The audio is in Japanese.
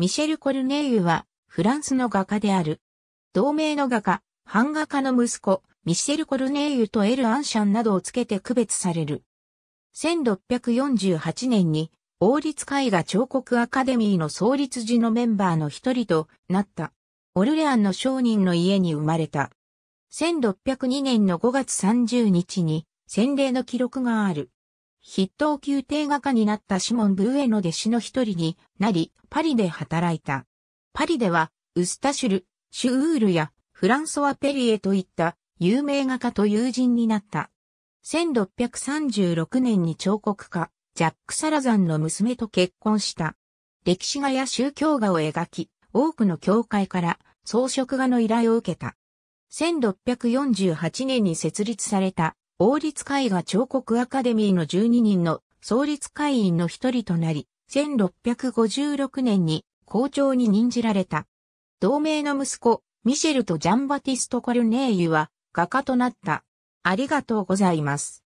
ミシェル・コルネイユは、フランスの画家である。同名の画家、版画家の息子、ミシェル・コルネイユとエル・アンシャンなどをつけて区別される。1648年に、王立絵画彫刻アカデミーの創立時のメンバーの一人となった。オルレアンの商人の家に生まれた。1602年の5月30日に、洗礼の記録がある。筆頭宮廷画家になったシモン・ブーエの弟子の一人になり、パリで働いた。パリでは、ウスタシュル、シュウールやフランソワ・ペリエといった有名画家と友人になった。1636年に彫刻家、ジャック・サラザンの娘と結婚した。歴史画や宗教画を描き、多くの教会から装飾画の依頼を受けた。1648年に設立された王立絵画彫刻アカデミーの12人の創立会員の一人となり、1656年に校長に任じられた。同盟の息子、ミシェルとジャンバティスト・コルネーユは画家となった。ありがとうございます。